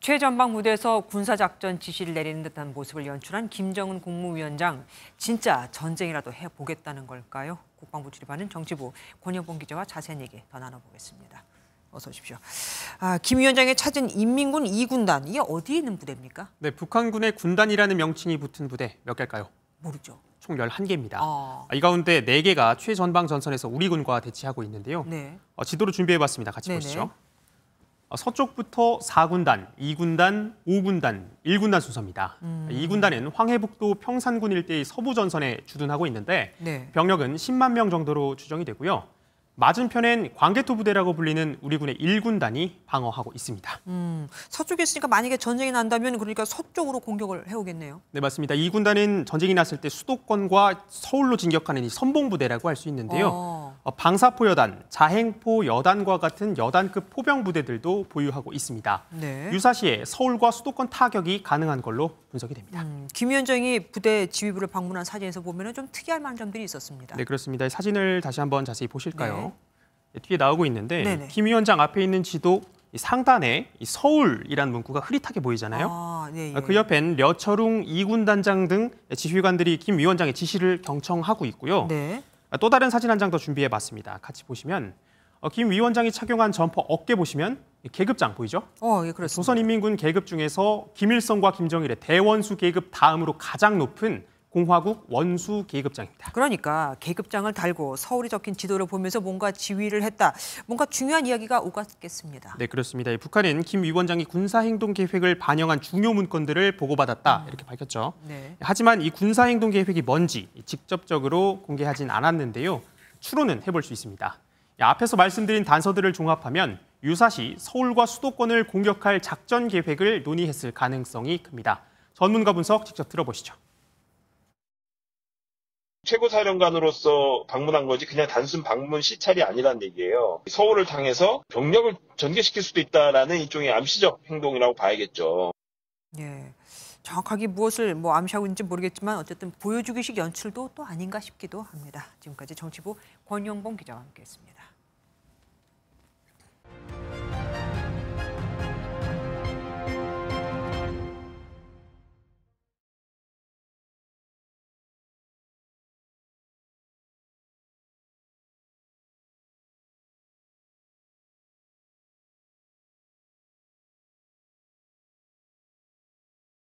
최전방 무대에서 군사작전 지시를 내리는 듯한 모습을 연출한 김정은 국무위원장. 진짜 전쟁이라도 해보겠다는 걸까요? 국방부 출입하는 정치부 권영봉 기자와 자세한 얘기 더 나눠보겠습니다. 어서 오십시오. 아, 김위원장의 찾은 인민군 2군단, 이게 어디에 있는 부대입니까? 네, 북한군의 군단이라는 명칭이 붙은 부대 몇 개일까요? 모르죠. 총 11개입니다. 아. 아. 이 가운데 4개가 최전방 전선에서 우리 군과 대치하고 있는데요. 네. 어, 지도를 준비해봤습니다. 같이 네네. 보시죠. 어, 서쪽부터 4군단, 2군단, 5군단, 1군단 순서입니다. 음. 2군단은 황해북도 평산군 일대의 서부 전선에 주둔하고 있는데 네. 병력은 10만 명 정도로 추정이 되고요. 맞은편엔 광개토 부대라고 불리는 우리 군의 1군단이 방어하고 있습니다. 음, 서쪽에 있으니까 만약에 전쟁이 난다면 그러니까 서쪽으로 공격을 해오겠네요. 네, 맞습니다. 2군단은 전쟁이 났을 때 수도권과 서울로 진격하는 이 선봉부대라고 할 수 있는데요. 어. 어, 방사포 여단, 자행포 여단과 같은 여단급 포병 부대들도 보유하고 있습니다. 네. 유사시에 서울과 수도권 타격이 가능한 걸로 분석이 됩니다. 음, 김 위원장이 부대 지휘부를 방문한 사진에서 보면 좀 특이할 만한 점들이 있었습니다. 네, 그렇습니다. 사진을 다시 한번 자세히 보실까요? 네. 예, 뒤에 나오고 있는데 네네. 네. 김 위원장 앞에 있는 지도 상단에 서울이란 문구가 흐릿하게 보이잖아요. 아, 네, 예. 아, 그 옆엔 려철웅 이군단장 등 지휘관들이 김 위원장의 지시를 경청하고 있고요. 네. 아, 또 다른 사진 한 장 더 준비해봤습니다. 같이 보시면 어, 김 위원장이 착용한 점퍼 어깨 보시면 계급장 보이죠? 어, 예, 그렇습니다. 조선인민군 계급 중에서 김일성과 김정일의 대원수 계급 다음으로 가장 높은 공화국 원수 계급장입니다. 그러니까 계급장을 달고 서울이 적힌 지도를 보면서 뭔가 지휘를 했다. 뭔가 중요한 이야기가 오갔겠습니다. 네, 그렇습니다. 북한은 김 위원장이 군사행동 계획을 반영한 중요 문건들을 보고받았다. 음. 이렇게 밝혔죠. 네. 하지만 이 군사행동 계획이 뭔지 직접적으로 공개하진 않았는데요. 추론은 해볼 수 있습니다. 앞에서 말씀드린 단서들을 종합하면 유사시 서울과 수도권을 공격할 작전 계획을 논의했을 가능성이 큽니다. 전문가 분석 직접 들어보시죠. 최고사령관으로서 방문한 거지 그냥 단순 방문 시찰이 아니란 얘기예요. 서울을 당해서 병력을 전개시킬 수도 있다라는 일종의 암시적 행동이라고 봐야겠죠. 예. 정확하게 무엇을 뭐 암시하고 있는지 모르겠지만 어쨌든 보여주기식 연출도 또 아닌가 싶기도 합니다. 지금까지 정치부 권영봉 기자와 함께했습니다.